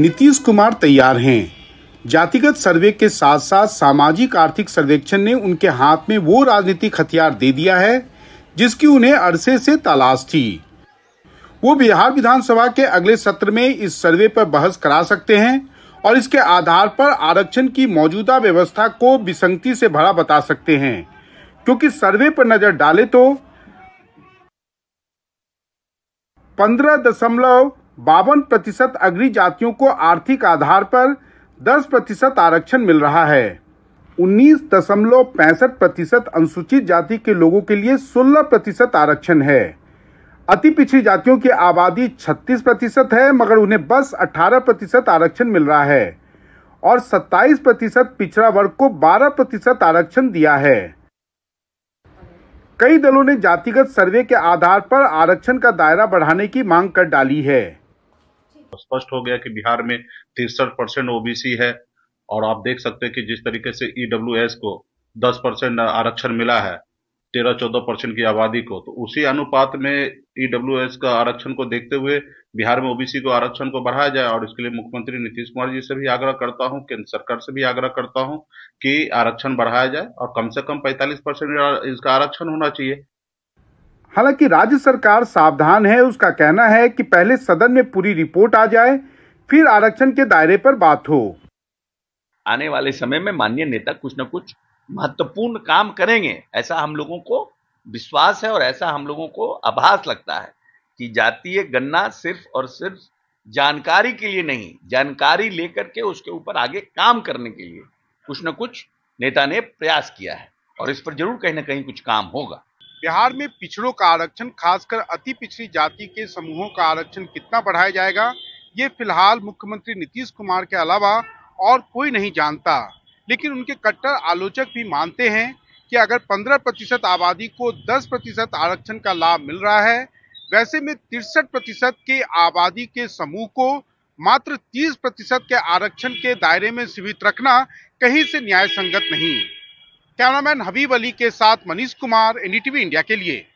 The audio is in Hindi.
नीतीश कुमार तैयार हैं जातिगत सर्वे के साथ साथ सामाजिक आर्थिक सर्वेक्षण ने उनके हाथ में वो राजनीतिक हथियार दे दिया है जिसकी उन्हें अरसे से तलाश थी वो बिहार विधानसभा के अगले सत्र में इस सर्वे पर बहस करा सकते हैं और इसके आधार पर आरक्षण की मौजूदा व्यवस्था को विसंगति से भरा बता सकते हैं क्योंकि सर्वे पर नजर डाले तो पंद्रह दशमलव बावन प्रतिशत अग्री जातियों को आर्थिक आधार पर 10 प्रतिशत आरक्षण मिल रहा है उन्नीस दशमलव पैंसठ प्रतिशत अनुसूचित जाति के लोगों के लिए 16 प्रतिशत आरक्षण है अति पिछड़ी जातियों की आबादी 36 प्रतिशत है मगर उन्हें बस 18 प्रतिशत आरक्षण मिल रहा है और 27 प्रतिशत पिछड़ा वर्ग को 12 प्रतिशत आरक्षण दिया है कई दलों ने जातिगत सर्वे के आधार पर आरक्षण का दायरा बढ़ाने की मांग कर डाली है स्पष्ट हो गया कि बिहार में तिरसठ परसेंट ओबीसी है और आप देख सकते हैं कि जिस तरीके से ईडब्ल्यू को दस परसेंट आरक्षण मिला है तेरह चौदह परसेंट की आबादी को तो उसी अनुपात में ईडब्ल्यू का आरक्षण को देखते हुए बिहार में ओबीसी को आरक्षण को बढ़ाया जाए और इसके लिए मुख्यमंत्री नीतीश कुमार जी से भी आग्रह करता हूं केंद्र सरकार से भी आग्रह करता हूं कि आरक्षण बढ़ाया जाए और कम से कम 45 परसेंट इसका आरक्षण होना चाहिए हालांकि राज्य सरकार सावधान है उसका कहना है कि पहले सदन में पूरी रिपोर्ट आ जाए फिर आरक्षण के दायरे पर बात हो आने वाले समय में माननीय नेता कुछ न कुछ महत्वपूर्ण काम करेंगे ऐसा हम लोगों को विश्वास है और ऐसा हम लोगों को आभास लगता है कि जातीय गणना सिर्फ और सिर्फ जानकारी के लिए नहीं जानकारी लेकर के उसके ऊपर आगे काम करने के लिए कुछ न कुछ नेता ने प्रयास किया है और इस पर जरूर कहीं ना कहीं कुछ काम होगा बिहार में पिछड़ों का आरक्षण खासकर अति पिछड़ी जाति के समूहों का आरक्षण कितना बढ़ाया जाएगा ये फिलहाल मुख्यमंत्री नीतीश कुमार के अलावा और कोई नहीं जानता लेकिन उनके कट्टर आलोचक भी मानते हैं कि अगर 15 प्रतिशत आबादी को 10 प्रतिशत आरक्षण का लाभ मिल रहा है वैसे में तिरसठ प्रतिशत के आबादी के समूह को मात्र 30 प्रतिशत के आरक्षण के दायरे में सीमित रखना कहीं से न्याय संगत नहीं कैमरामैन हबीब अली के साथ मनीष कुमार एनडीटीवी इंडिया के लिए